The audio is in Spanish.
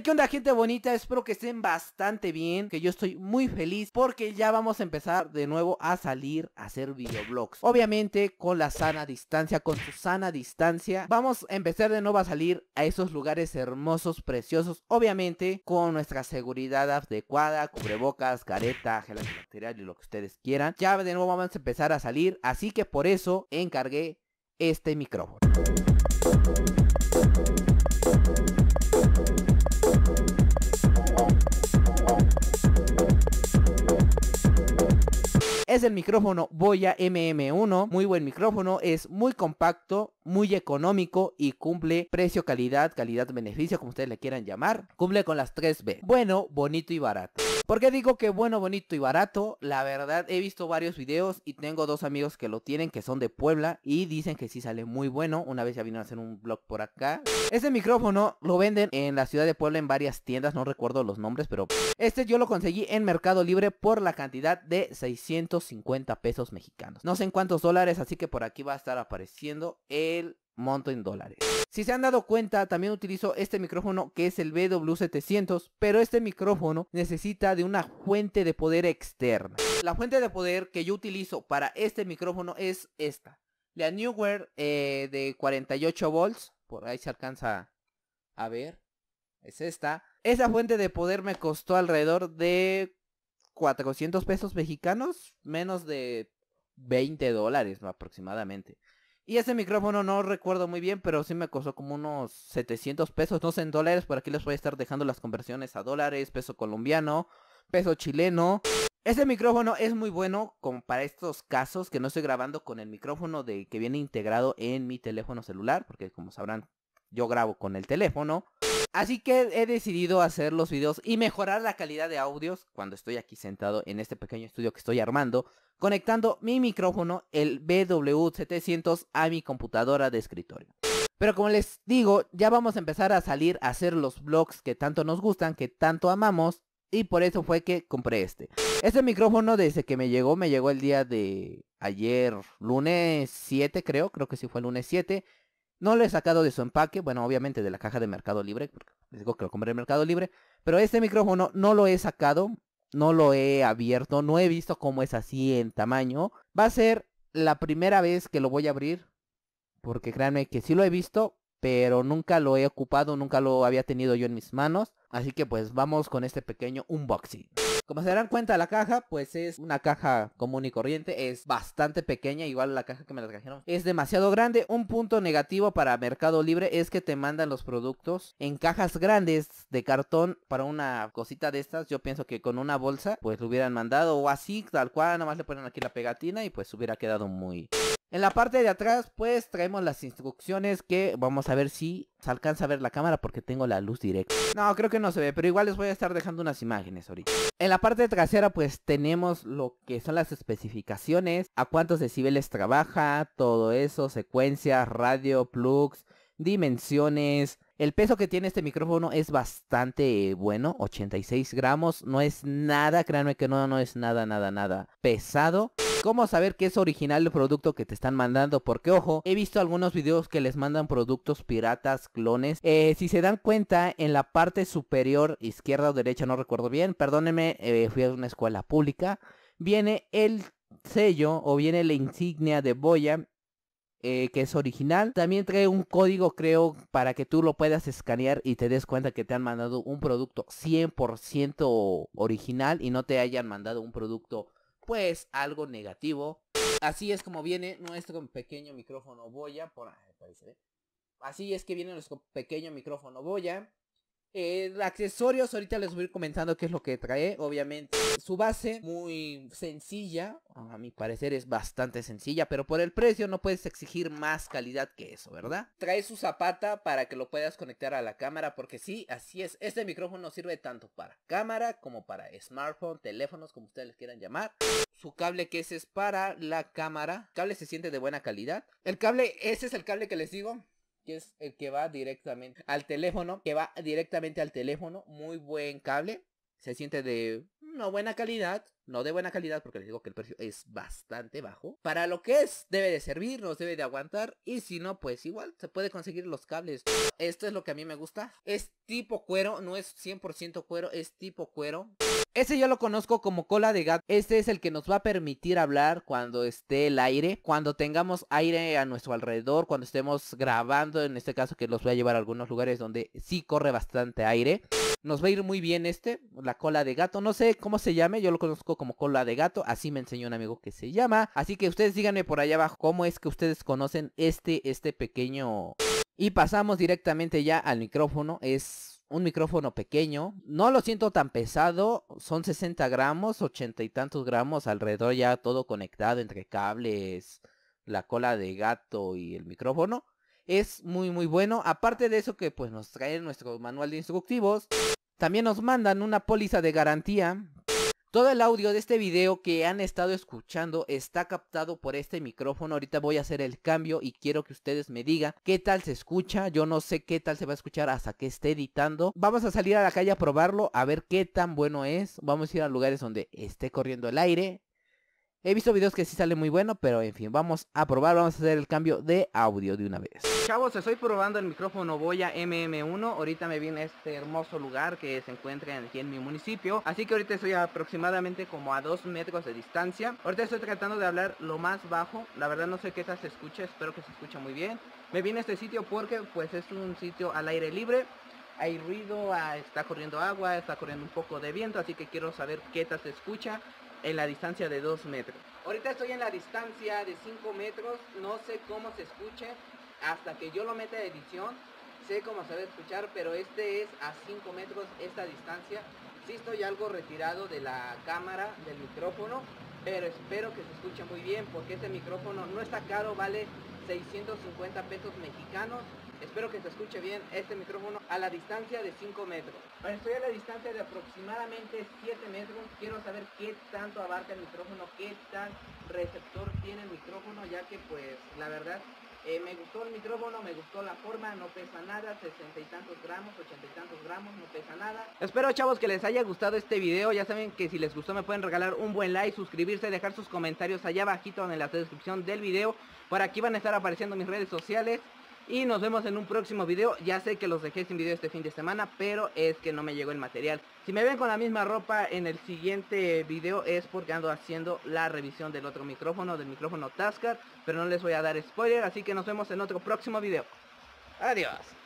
¿qué onda gente bonita? Espero que estén bastante bien, que yo estoy muy feliz porque ya vamos a empezar de nuevo a salir a hacer videoblogs. Obviamente con la sana distancia, con su sana distancia, vamos a empezar de nuevo a salir a esos lugares hermosos, preciosos, obviamente con nuestra seguridad adecuada, cubrebocas, careta, gel antibacterial y lo que ustedes quieran. Ya de nuevo vamos a empezar a salir, así que por eso encargué este micrófono. Es el micrófono Boya MM1, muy buen micrófono, es muy compacto, muy económico y cumple precio, calidad, calidad-beneficio, como ustedes le quieran llamar. Cumple con las 3B. Bueno, bonito y barato. Porque digo que bueno, bonito y barato? La verdad, he visto varios videos y tengo dos amigos que lo tienen, que son de Puebla y dicen que sí sale muy bueno. Una vez ya vino a hacer un vlog por acá. Este micrófono lo venden en la ciudad de Puebla en varias tiendas, no recuerdo los nombres, pero este yo lo conseguí en Mercado Libre por la cantidad de 650 pesos mexicanos. No sé en cuántos dólares, así que por aquí va a estar apareciendo el monto en dólares. Si se han dado cuenta, también utilizo este micrófono que es el BW700, pero este micrófono necesita de una fuente de poder externa. La fuente de poder que yo utilizo para este micrófono es esta. La Newware eh, de 48 volts, por ahí se alcanza a ver, es esta. Esa fuente de poder me costó alrededor de 400 pesos mexicanos, menos de 20 dólares aproximadamente. Y ese micrófono no recuerdo muy bien, pero sí me costó como unos 700 pesos, no sé en dólares, por aquí les voy a estar dejando las conversiones a dólares, peso colombiano, peso chileno. Ese micrófono es muy bueno como para estos casos que no estoy grabando con el micrófono de que viene integrado en mi teléfono celular, porque como sabrán, yo grabo con el teléfono. Así que he decidido hacer los videos y mejorar la calidad de audios cuando estoy aquí sentado en este pequeño estudio que estoy armando conectando mi micrófono, el BW700, a mi computadora de escritorio. Pero como les digo, ya vamos a empezar a salir a hacer los vlogs que tanto nos gustan, que tanto amamos, y por eso fue que compré este. Este micrófono desde que me llegó, me llegó el día de ayer, lunes 7 creo, creo que sí fue lunes 7. No lo he sacado de su empaque, bueno, obviamente de la caja de Mercado Libre, les digo que lo compré en Mercado Libre, pero este micrófono no lo he sacado, no lo he abierto, no he visto cómo es así en tamaño. Va a ser la primera vez que lo voy a abrir, porque créanme que sí lo he visto, pero nunca lo he ocupado, nunca lo había tenido yo en mis manos. Así que pues vamos con este pequeño unboxing. Como se darán cuenta, la caja pues es una caja común y corriente. Es bastante pequeña, igual la caja que me la trajeron. Es demasiado grande. Un punto negativo para Mercado Libre es que te mandan los productos en cajas grandes de cartón para una cosita de estas. Yo pienso que con una bolsa pues lo hubieran mandado o así, tal cual. Nada más le ponen aquí la pegatina y pues hubiera quedado muy... En la parte de atrás, pues traemos las instrucciones que vamos a ver si se alcanza a ver la cámara porque tengo la luz directa. No, creo que no se ve, pero igual les voy a estar dejando unas imágenes ahorita. En la parte trasera, pues tenemos lo que son las especificaciones, a cuántos decibeles trabaja, todo eso, secuencias, radio, plugs, dimensiones, el peso que tiene este micrófono es bastante bueno, 86 gramos, no es nada, créanme que no, no es nada, nada, nada pesado. ¿Cómo saber que es original el producto que te están mandando? Porque ojo, he visto algunos videos que les mandan productos piratas, clones. Eh, si se dan cuenta, en la parte superior, izquierda o derecha, no recuerdo bien, perdóneme eh, fui a una escuela pública, viene el sello o viene la insignia de Boya eh, que es original. También trae un código, creo, para que tú lo puedas escanear y te des cuenta que te han mandado un producto 100% original y no te hayan mandado un producto pues algo negativo. Así es como viene nuestro pequeño micrófono boya. Por, Así es que viene nuestro pequeño micrófono boya. Eh, accesorios, ahorita les voy a ir comentando qué es lo que trae, obviamente. Su base, muy sencilla, a mi parecer es bastante sencilla, pero por el precio no puedes exigir más calidad que eso, ¿verdad? Trae su zapata para que lo puedas conectar a la cámara, porque sí, así es, este micrófono sirve tanto para cámara como para smartphone, teléfonos, como ustedes les quieran llamar. Su cable que ese es para la cámara, el cable se siente de buena calidad. El cable, ese es el cable que les digo, que es el que va directamente al teléfono, que va directamente al teléfono, muy buen cable, se siente de no buena calidad, no de buena calidad porque les digo que el precio es bastante bajo. Para lo que es, debe de servir, nos debe de aguantar y si no, pues igual se puede conseguir los cables. Esto es lo que a mí me gusta. Es tipo cuero, no es 100% cuero, es tipo cuero. Ese yo lo conozco como cola de gato. Este es el que nos va a permitir hablar cuando esté el aire, cuando tengamos aire a nuestro alrededor, cuando estemos grabando, en este caso que los voy a llevar a algunos lugares donde sí corre bastante aire. Nos va a ir muy bien este, la cola de gato, no sé cómo se llame, yo lo conozco como cola de gato, así me enseñó un amigo que se llama. Así que ustedes díganme por allá abajo cómo es que ustedes conocen este, este pequeño... Y pasamos directamente ya al micrófono, es un micrófono pequeño. No lo siento tan pesado. Son 60 gramos, 80 y tantos gramos alrededor ya todo conectado entre cables, la cola de gato y el micrófono. Es muy muy bueno. Aparte de eso que pues nos trae nuestro manual de instructivos. También nos mandan una póliza de garantía todo el audio de este video que han estado escuchando está captado por este micrófono. Ahorita voy a hacer el cambio y quiero que ustedes me digan qué tal se escucha. Yo no sé qué tal se va a escuchar hasta que esté editando. Vamos a salir a la calle a probarlo, a ver qué tan bueno es. Vamos a ir a lugares donde esté corriendo el aire. He visto videos que sí sale muy bueno, pero en fin, vamos a probar, vamos a hacer el cambio de audio de una vez. Chavos, estoy probando el micrófono Boya MM1, ahorita me viene este hermoso lugar que se encuentra aquí en mi municipio, así que ahorita estoy aproximadamente como a 2 metros de distancia. Ahorita estoy tratando de hablar lo más bajo, la verdad no sé qué tal se escucha, espero que se escuche muy bien. Me viene este sitio porque pues es un sitio al aire libre, hay ruido, ah, está corriendo agua, está corriendo un poco de viento, así que quiero saber qué tal se escucha en la distancia de 2 metros. Ahorita estoy en la distancia de 5 metros, no sé cómo se escuche, hasta que yo lo meta de edición, sé cómo se va a escuchar, pero este es a 5 metros esta distancia. Sí estoy algo retirado de la cámara, del micrófono, pero espero que se escuche muy bien porque este micrófono no está caro, vale 650 pesos mexicanos Espero que se escuche bien este micrófono a la distancia de 5 metros. Bueno, estoy a la distancia de aproximadamente 7 metros. Quiero saber qué tanto abarca el micrófono, qué tan receptor tiene el micrófono, ya que pues la verdad eh, me gustó el micrófono, me gustó la forma, no pesa nada, 60 y tantos gramos, 80 y tantos gramos, no pesa nada. Espero chavos que les haya gustado este video, ya saben que si les gustó me pueden regalar un buen like, suscribirse, dejar sus comentarios allá abajito en la descripción del video. Por aquí van a estar apareciendo mis redes sociales. Y nos vemos en un próximo video. Ya sé que los dejé sin video este fin de semana, pero es que no me llegó el material. Si me ven con la misma ropa en el siguiente video es porque ando haciendo la revisión del otro micrófono, del micrófono Tascar. Pero no les voy a dar spoiler, así que nos vemos en otro próximo video. Adiós.